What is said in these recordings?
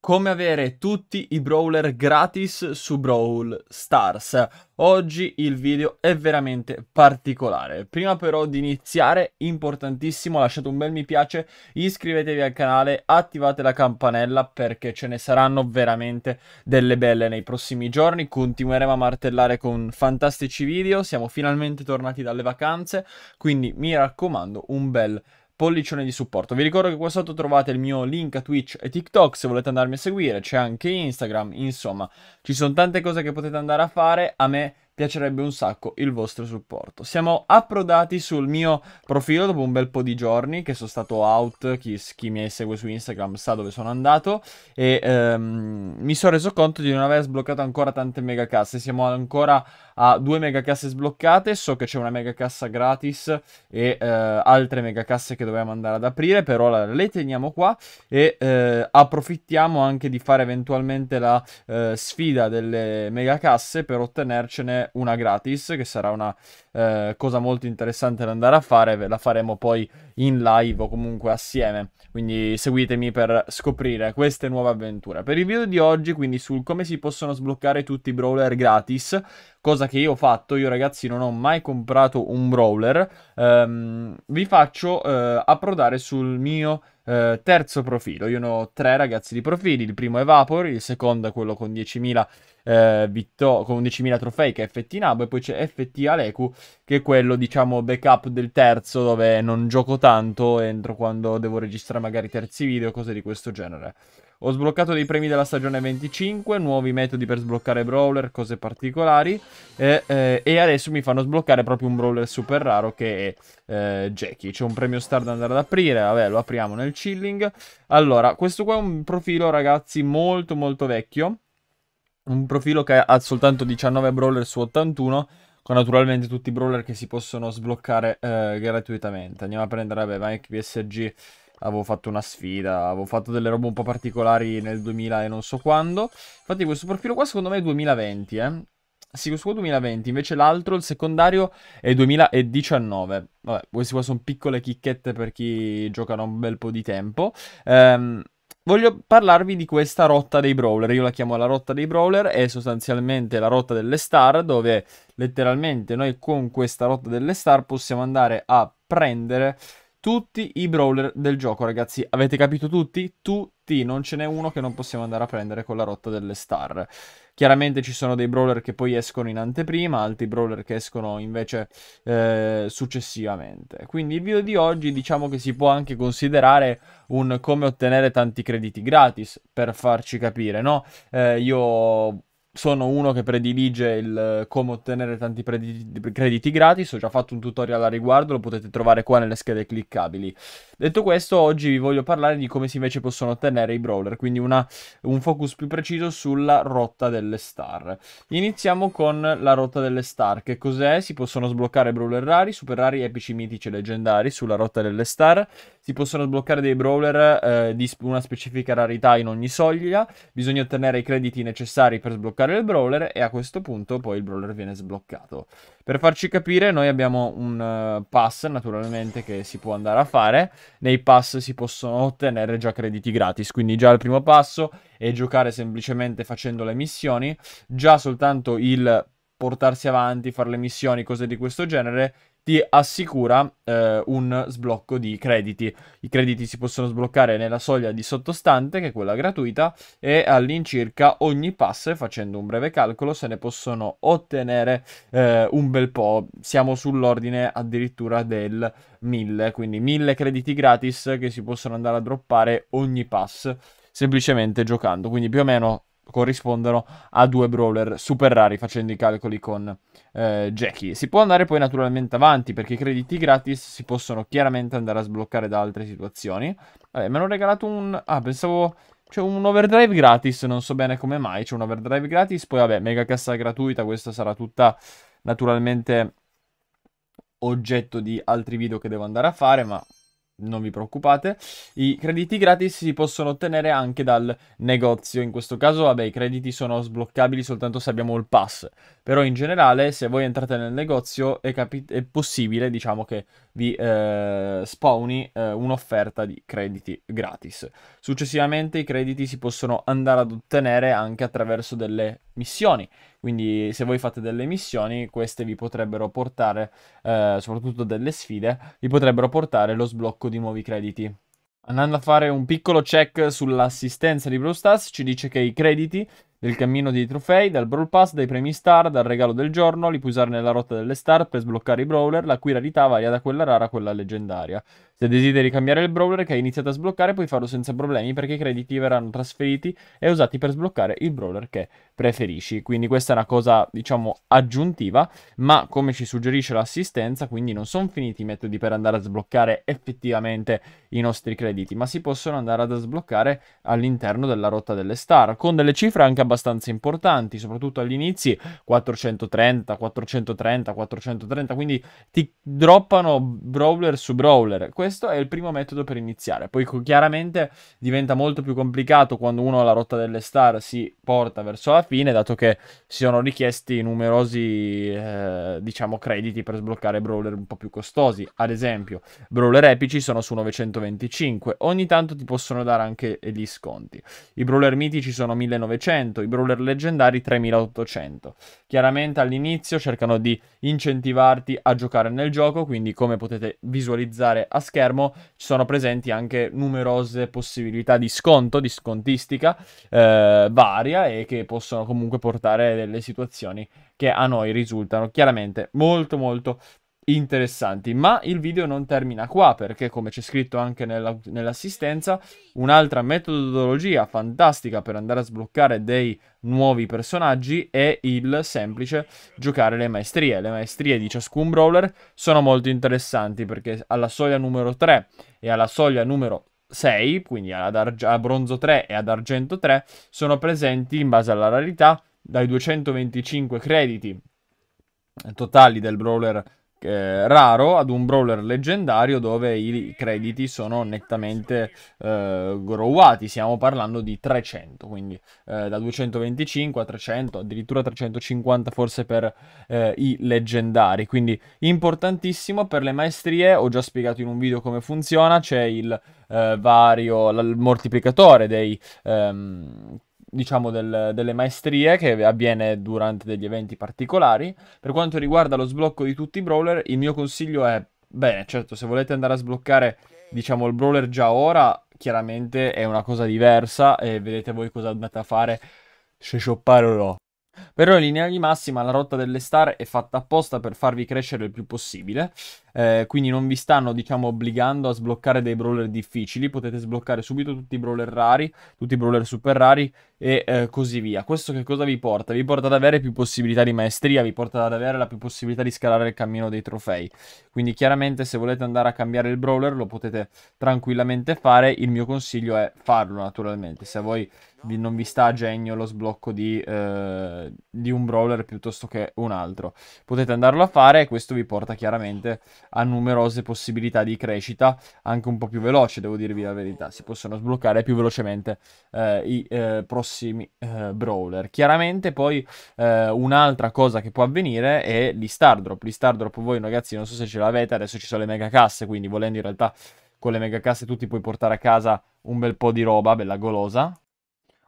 come avere tutti i brawler gratis su Brawl Stars. Oggi il video è veramente particolare. Prima però di iniziare, importantissimo, lasciate un bel mi piace, iscrivetevi al canale, attivate la campanella perché ce ne saranno veramente delle belle nei prossimi giorni. Continueremo a martellare con fantastici video, siamo finalmente tornati dalle vacanze, quindi mi raccomando un bel video pollicione di supporto. Vi ricordo che qua sotto trovate il mio link a Twitch e TikTok se volete andarmi a seguire, c'è anche Instagram, insomma, ci sono tante cose che potete andare a fare. A me piacerebbe un sacco il vostro supporto. Siamo approdati sul mio profilo dopo un bel po' di giorni che sono stato out, chi, chi mi segue su Instagram sa dove sono andato e ehm, mi sono reso conto di non aver sbloccato ancora tante megacasse, siamo ancora a due megacasse sbloccate, so che c'è una megacassa gratis e eh, altre megacasse che dovevamo andare ad aprire, però ora le teniamo qua e eh, approfittiamo anche di fare eventualmente la eh, sfida delle megacasse per ottenercene una gratis, che sarà una eh, cosa molto interessante da andare a fare, ve la faremo poi in live o comunque assieme, quindi seguitemi per scoprire queste nuove avventure. Per il video di oggi, quindi sul come si possono sbloccare tutti i brawler gratis, cosa che io ho fatto, io ragazzi non ho mai comprato un brawler, ehm, vi faccio eh, approdare sul mio eh, terzo profilo, io ne ho tre ragazzi di profili, il primo è Vapor, il secondo è quello con 10.000, eh, vitto- con 10.000 trofei che è FT Nabo e poi c'è FT Aleku che è quello diciamo backup del terzo dove non gioco tanto, entro quando devo registrare magari terzi video, cose di questo genere. Ho sbloccato dei premi della stagione 25, nuovi metodi per sbloccare brawler, cose particolari. Eh, eh, e adesso mi fanno sbloccare proprio un brawler super raro che è eh, Jackie. C'è un premio star da andare ad aprire, vabbè lo apriamo nel chilling. Allora, questo qua è un profilo ragazzi molto molto vecchio. Un profilo che ha soltanto 19 brawler su 81 con naturalmente tutti i brawler che si possono sbloccare eh, gratuitamente. Andiamo a prendere, vabbè, Mike PSG avevo fatto una sfida, avevo fatto delle robe un po' particolari nel 2000 e non so quando. Infatti questo profilo qua secondo me è 2020, eh. Sì, questo qua è 2020, invece l'altro, il secondario, è 2019. Vabbè, queste qua sono piccole chicchette per chi gioca da un bel po' di tempo. Ehm, voglio parlarvi di questa rotta dei brawler, io la chiamo la rotta dei brawler, è sostanzialmente la rotta delle star, dove letteralmente noi con questa rotta delle star possiamo andare a prendere tutti i brawler del gioco, ragazzi. Avete capito tutti? Tutti, non ce n'è uno che non possiamo andare a prendere con la rotta delle star. Chiaramente ci sono dei brawler che poi escono in anteprima, altri brawler che escono invece eh, successivamente. Quindi il video di oggi diciamo che si può anche considerare un come ottenere tanti crediti gratis, per farci capire, no? Eh, io sono uno che predilige il eh, come ottenere tanti crediti gratis, ho già fatto un tutorial a riguardo, lo potete trovare qua nelle schede cliccabili. Detto questo, oggi vi voglio parlare di come si invece possono ottenere i brawler, quindi una, un focus più preciso sulla rotta delle star. Iniziamo con la rotta delle star, che cos'è? Si possono sbloccare brawler rari, super rari, epici, mitici e leggendari sulla rotta delle star, si possono sbloccare dei brawler eh, di una specifica rarità in ogni soglia, bisogna ottenere i crediti necessari per sbloccare sbloccare il brawler e a questo punto poi il brawler viene sbloccato. Per farci capire noi abbiamo un eh, pass naturalmente che si può andare a fare, nei pass si possono ottenere già crediti gratis, quindi già il primo passo è giocare semplicemente facendo le missioni, già soltanto il portarsi avanti, fare le missioni, cose di questo genere, ti assicura eh, un sblocco di crediti. I crediti si possono sbloccare nella soglia di sottostante, che è quella gratuita, e all'incirca ogni pass, facendo un breve calcolo, se ne possono ottenere eh, un bel po'. Siamo sull'ordine addirittura del 1000, quindi 1000 crediti gratis che si possono andare a droppare ogni pass semplicemente giocando. Quindi più o meno corrispondono a due brawler super rari facendo i calcoli con eh, Jackie. Si può andare poi naturalmente avanti perché i crediti gratis si possono chiaramente andare a sbloccare da altre situazioni. Vabbè, mi hanno regalato un... Ah, pensavo... C'è un overdrive gratis, non so bene come mai c'è un overdrive gratis. Poi vabbè, mega cassa gratuita, questa sarà tutta naturalmente oggetto di altri video che devo andare a fare, ma non vi preoccupate. I crediti gratis si possono ottenere anche dal negozio. In questo caso, vabbè, i crediti sono sbloccabili soltanto se abbiamo il pass. Però in generale, se voi entrate nel negozio, è, capi- è possibile, diciamo, che vi eh, spawni eh, un'offerta di crediti gratis. Successivamente i crediti si possono andare ad ottenere anche attraverso delle missioni. Quindi se voi fate delle missioni, queste vi potrebbero portare, eh, soprattutto delle sfide, vi potrebbero portare lo sblocco di nuovi crediti. Andando a fare un piccolo check sull'assistenza di Brawl Stars, ci dice che i crediti del cammino dei trofei, dal Brawl Pass, dai premi star, dal regalo del giorno, li puoi usare nella rotta delle star per sbloccare i brawler, la cui rarità varia da quella rara a quella leggendaria. Se desideri cambiare il brawler che hai iniziato a sbloccare puoi farlo senza problemi perché i crediti verranno trasferiti e usati per sbloccare il brawler che preferisci. Quindi questa è una cosa, diciamo, aggiuntiva, ma come ci suggerisce l'assistenza, quindi non sono finiti i metodi per andare a sbloccare effettivamente i nostri crediti, ma si possono andare ad sbloccare all'interno della rotta delle star, con delle cifre anche abbastanza abbastanza importanti, soprattutto agli inizi, 430, 430, 430, quindi ti droppano brawler su brawler. Questo è il primo metodo per iniziare. Poi chiaramente diventa molto più complicato quando uno alla rotta delle star si porta verso la fine, dato che si sono richiesti numerosi, eh, diciamo, crediti per sbloccare brawler un po' più costosi. Ad esempio, brawler epici sono su 925, ogni tanto ti possono dare anche gli sconti. I brawler mitici sono 1900, i brawler leggendari 3800. Chiaramente all'inizio cercano di incentivarti a giocare nel gioco, quindi come potete visualizzare a schermo ci sono presenti anche numerose possibilità di sconto, di scontistica eh, varia e che possono comunque portare delle situazioni che a noi risultano chiaramente molto molto interessanti. Ma il video non termina qua perché, come c'è scritto anche nella, nell'assistenza, un'altra metodologia fantastica per andare a sbloccare dei nuovi personaggi è il semplice giocare le maestrie. Le maestrie di ciascun brawler sono molto interessanti perché alla soglia numero 3 e alla soglia numero 6, quindi ad Arge- a bronzo 3 e ad argento 3, sono presenti in base alla rarità dai 225 crediti totali del brawler eh, raro ad un brawler leggendario dove i crediti sono nettamente eh, growati. Stiamo parlando di 300, quindi eh, da 225 a 300, addirittura 350 forse per eh, i leggendari. Quindi importantissimo per le maestrie. Ho già spiegato in un video come funziona. C'è il eh, vario, il moltiplicatore dei... Ehm, diciamo del, delle maestrie che avviene durante degli eventi particolari. Per quanto riguarda lo sblocco di tutti i brawler, il mio consiglio è, bene, certo, se volete andare a sbloccare, diciamo, il brawler già ora, chiaramente è una cosa diversa e vedete voi cosa andate a fare, se shoppare o no. Però in linea di massima la rotta delle star è fatta apposta per farvi crescere il più possibile eh, quindi non vi stanno diciamo obbligando a sbloccare dei brawler difficili, potete sbloccare subito tutti i brawler rari, tutti i brawler super rari e eh, così via. Questo che cosa vi porta? Vi porta ad avere più possibilità di maestria, vi porta ad avere la più possibilità di scalare il cammino dei trofei. Quindi chiaramente se volete andare a cambiare il brawler lo potete tranquillamente fare, il mio consiglio è farlo naturalmente, se a voi non vi sta a genio lo sblocco di, eh, di un brawler piuttosto che un altro. Potete andarlo a fare e questo vi porta chiaramente ha numerose possibilità di crescita, anche un po' più veloce, devo dirvi la verità. Si possono sbloccare più velocemente eh, i eh, prossimi eh, brawler. Chiaramente poi eh, un'altra cosa che può avvenire è gli Gli drop. l'Istardrop. drop voi ragazzi non so se ce l'avete, adesso ci sono le mega casse, quindi volendo in realtà con le mega casse tu ti puoi portare a casa un bel po' di roba, bella golosa.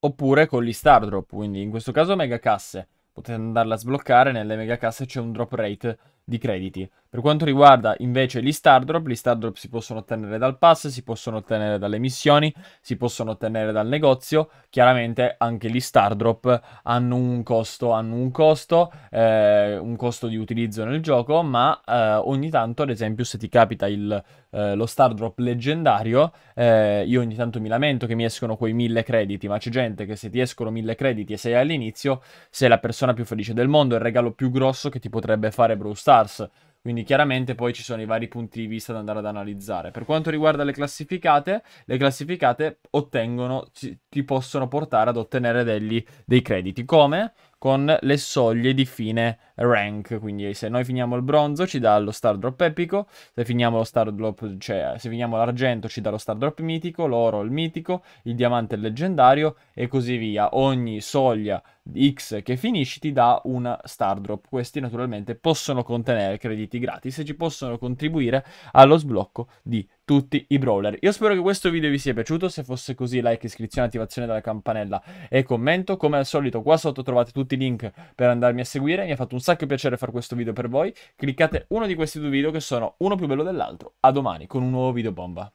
Oppure con gli drop, quindi in questo caso mega casse potete andarla a sbloccare, nelle megacasse c'è un drop rate di crediti. Per quanto riguarda invece gli star drop, gli star drop si possono ottenere dal pass, si possono ottenere dalle missioni, si possono ottenere dal negozio. Chiaramente anche gli star drop hanno un costo, hanno un costo, eh, un costo di utilizzo nel gioco, ma eh, ogni tanto, ad esempio, se ti capita il, eh, lo star drop leggendario, eh, io ogni tanto mi lamento che mi escono quei 1000 crediti, ma c'è gente che se ti escono 1000 crediti e sei all'inizio, sei la persona più felice del mondo, è il regalo più grosso che ti potrebbe fare Brawl Stars quindi chiaramente poi ci sono i vari punti di vista da andare ad analizzare. Per quanto riguarda le classificate, le classificate ottengono, ti possono portare ad ottenere degli, dei crediti. Come? con le soglie di fine rank, quindi se noi finiamo il bronzo ci dà lo star drop epico, se finiamo lo star drop, cioè se finiamo l'argento ci dà lo star drop mitico, l'oro il mitico, il diamante il leggendario e così via. Ogni soglia X che finisci ti dà una star drop. Questi naturalmente possono contenere crediti gratis e ci possono contribuire allo sblocco di tutti i brawler. Io spero che questo video vi sia piaciuto, se fosse così like, iscrizione, attivazione della campanella e commento. Come al solito qua sotto trovate tutti i link per andarmi a seguire, mi ha fatto un sacco piacere fare questo video per voi. Cliccate uno di questi due video che sono uno più bello dell'altro. A domani con un nuovo video bomba.